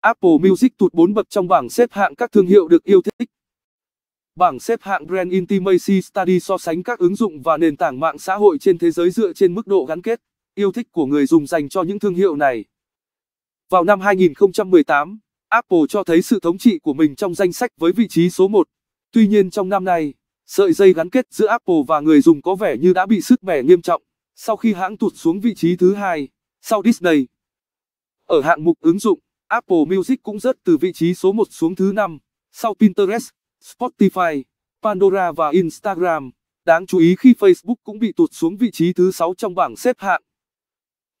Apple Music tụt 4 bậc trong bảng xếp hạng các thương hiệu được yêu thích. Bảng xếp hạng Brand Intimacy Study so sánh các ứng dụng và nền tảng mạng xã hội trên thế giới dựa trên mức độ gắn kết, yêu thích của người dùng dành cho những thương hiệu này. Vào năm 2018, Apple cho thấy sự thống trị của mình trong danh sách với vị trí số 1. Tuy nhiên trong năm nay, sợi dây gắn kết giữa Apple và người dùng có vẻ như đã bị sứt mẻ nghiêm trọng, sau khi hãng tụt xuống vị trí thứ hai, sau Disney. Ở hạng mục ứng dụng, Apple Music cũng rớt từ vị trí số 1 xuống thứ 5, sau Pinterest, Spotify, Pandora và Instagram. Đáng chú ý khi Facebook cũng bị tụt xuống vị trí thứ 6 trong bảng xếp hạng.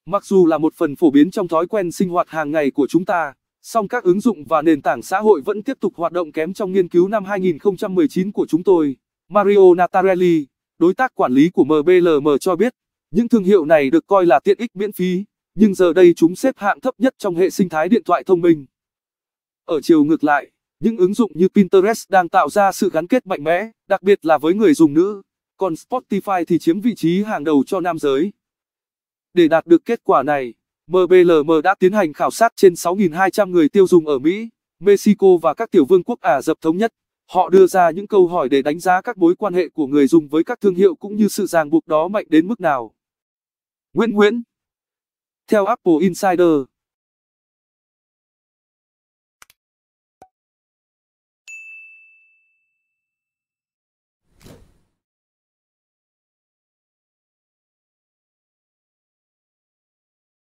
Mặc dù là một phần phổ biến trong thói quen sinh hoạt hàng ngày của chúng ta, song các ứng dụng và nền tảng xã hội vẫn tiếp tục hoạt động kém trong nghiên cứu năm 2019 của chúng tôi. Mario Natarelli, đối tác quản lý của MBLM cho biết, những thương hiệu này được coi là tiện ích miễn phí nhưng giờ đây chúng xếp hạng thấp nhất trong hệ sinh thái điện thoại thông minh. Ở chiều ngược lại, những ứng dụng như Pinterest đang tạo ra sự gắn kết mạnh mẽ, đặc biệt là với người dùng nữ, còn Spotify thì chiếm vị trí hàng đầu cho nam giới. Để đạt được kết quả này, MBLM đã tiến hành khảo sát trên 6.200 người tiêu dùng ở Mỹ, Mexico và các tiểu vương quốc Ả Rập Thống Nhất. Họ đưa ra những câu hỏi để đánh giá các mối quan hệ của người dùng với các thương hiệu cũng như sự ràng buộc đó mạnh đến mức nào. Nguyễn Nguyễn theo Apple Insider,